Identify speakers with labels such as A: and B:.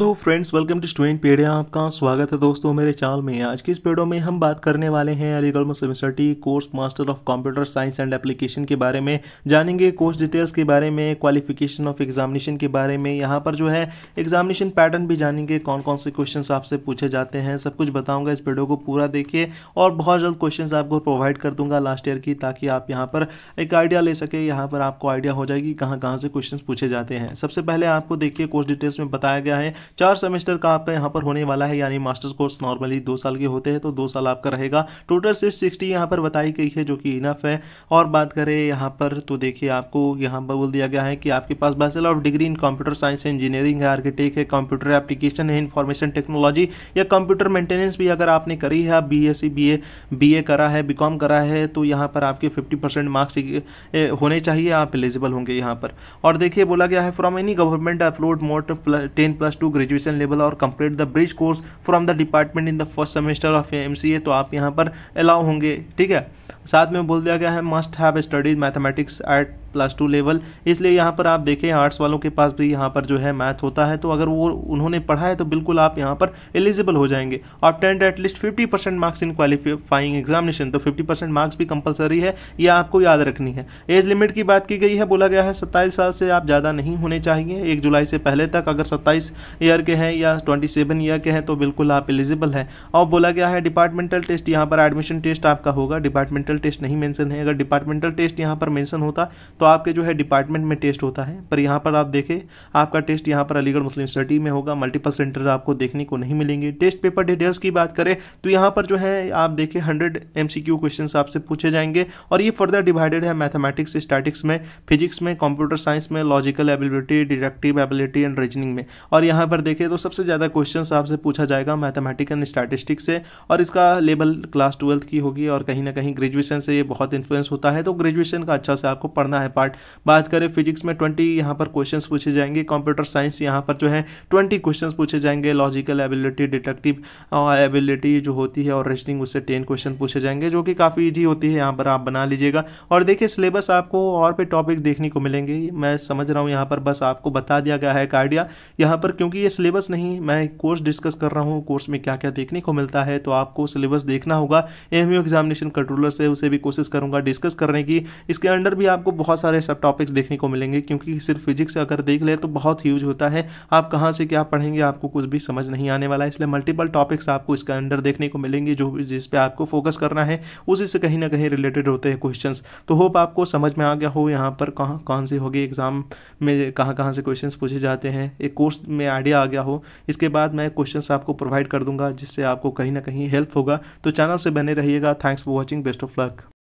A: hello friends welcome to Studentpedia आपका स्वागत है दोस्तों मेरे चैनल में आज की इस पेड़ों में हम बात करने वाले हैं Aligarh Muslim University course master of computer science and application के बारे में जानेंगे कोर्स डिटेल्स के बारे में क्वालिफिकेशन ऑफ एग्जामिनेशन के बारे में यहाँ पर जो है एग्जामिनेशन पैटर्न भी जानेंगे कौन कौन से क्वेश्चन आपसे पूछे जाते हैं सब कुछ बताऊँगा इस पेड़ों को पूरा देखिए और बहुत जल्द क्वेश्चन आपको प्रोवाइड कर दूंगा लास्ट ईयर की ताकि आप यहाँ पर एक आइडिया ले सके यहाँ पर आपको आइडिया हो जाएगी कहाँ कहाँ से क्वेश्चन पूछे जाते हैं सबसे पहले आपको देखिए कोर्स डिटेल्स में बताया गया है चार सेमेस्टर का आपका यहाँ पर होने वाला है यानी मास्टर्स कोर्स नॉर्मली दो साल के होते हैं तो दो साल आपका रहेगा टोटल सिर्फ सिक्सटी यहाँ पर बताई गई है जो कि इनफ है और बात करें यहाँ पर तो देखिए आपको यहाँ पर बोल दिया गया है कि आपके पास bachelor of degree in computer science engineering है आर्किटेक्ट है कंप्यूटर एप्लीकेशन है इन्फॉर्मेशन टेक्नोलॉजी या कंप्यूटर मेंटेनेंस भी अगर आपने करी है आप बी एस सी करा है बी करा है तो यहाँ पर आपके फिफ्टी मार्क्स होने चाहिए आप एलिजिबल होंगे यहाँ पर और देखिए बोला गया है from any government upload mote ten plus two graduation level और complete the bridge course from the department in the first semester of M तो आप यहाँ पर अलाउ होंगे ठीक है साथ में बोल दिया गया है must have studies mathematics at plus two level इसलिए यहाँ पर आप देखें आर्ट्स वालों के पास भी यहाँ पर जो है मैथ होता है तो अगर वो उन्होंने पढ़ा है तो बिल्कुल आप यहाँ पर एलिजिबल हो जाएंगे आप tent at least fifty percent marks in qualifying examination तो फिफ्टी परसेंट मार्क्स भी कंपलसरी है ये आपको याद रखनी है एज लिमिट की बात की गई है बोला गया है सत्ताईस साल से आप ज़्यादा नहीं होने चाहिए एक जुलाई से पहले तक अगर सत्ताईस ईयर के हैं या ट्वेंटी सेवन ईयर के हैं तो बिल्कुल आप एलिजिबल हैं और बोला गया है डिपार्टमेंटल टेस्ट यहाँ पर एडमिशन टेस्ट आपका होगा डिपार्टमेंटल टेस्ट नहीं मैंसन है अगर डिपार्टमेंटल टेस्ट यहाँ पर मैंसन होता तो आपके जो है डिपार्टमेंट में टेस्ट होता है पर यहाँ पर आप देखें आपका टेस्ट यहाँ पर अलीगढ़ मुस्लिम यूनिवर्सिटी में होगा मल्टीपल सेंटर आपको देखने को नहीं मिलेंगे टेस्ट पेपर डिटेल्स की बात करें तो यहाँ पर जो है आप देखें हंड्रेड एम क्वेश्चन आपसे पूछे जाएंगे और ये फर्दर डिवाइडेड है मैथमेटिक्स स्टैटिक्स में फिजिक्स में कंप्यूटर साइंस में logical ability deductive ability and reasoning में और यहाँ पर देखें तो सबसे ज़्यादा क्वेश्चन आपसे पूछा जाएगा मैथमेटिक एंड स्टैटिस्टिक्स से और इसका लेवल क्लास ट्वेल्थ की होगी और कहीं ना कहीं ग्रेजुएशन से ये बहुत इन्फ्लुएंस होता है तो ग्रेजुएशन का अच्छा से आपको पढ़ना है है पार्ट बात करें फिजिक्स में ट्वेंटी यहाँ पर क्वेश्चन पूछे जाएंगे कंप्यूटर साइंस यहाँ पर जो है ट्वेंटी क्वेश्चन पूछे जाएंगे लॉजिकल एबिलिटी डिटेक्टिव एबिलिटी जो होती है और रेस्टिंग उससे टेन क्वेश्चन पूछे जाएंगे जो कि काफ़ी ईजी होती है यहाँ पर आप बना लीजिएगा और देखिए सिलेबस आपको और भी टॉपिक देखने को मिलेंगे मैं समझ रहा हूँ यहाँ पर बस आपको बता दिया गया है एक आइडिया यहाँ पर क्योंकि ये सिलेबस नहीं मैं कोर्स डिस्कस कर रहा हूँ कोर्स में क्या क्या देखने को मिलता है तो आपको सिलेबस देखना होगा एम एग्जामिनेशन कंट्रोलर से उसे भी कोशिश करूँगा डिस्कस करने की इसके अंडर भी आपको बहुत सारे सब टॉपिक्स देखने को मिलेंगे क्योंकि सिर्फ फिजिक्स अगर देख ले तो बहुत ह्यूज होता है आप कहाँ से क्या पढ़ेंगे आपको कुछ भी समझ नहीं आने वाला है इसलिए मल्टीपल टॉपिक्स आपको इसके अंडर देखने को मिलेंगे जो जिस पर आपको फोकस करना है उसी से कहीं ना कहीं रिलेटेड होते हैं क्वेश्चन तो होप आपको समझ में आ गया हो यहाँ पर कहाँ कौन से होगी एग्ज़ाम में कहाँ कहाँ से क्वेश्चन पूछे जाते हैं एक कोर्स में आइडिया आ गया हो इसके बाद मैं क्वेश्चन आपको प्रोवाइड कर दूंगा जिससे आपको कहीं ना कहीं हेल्प होगा तो चैनल से बने रहिएगा thanks for watching best of luck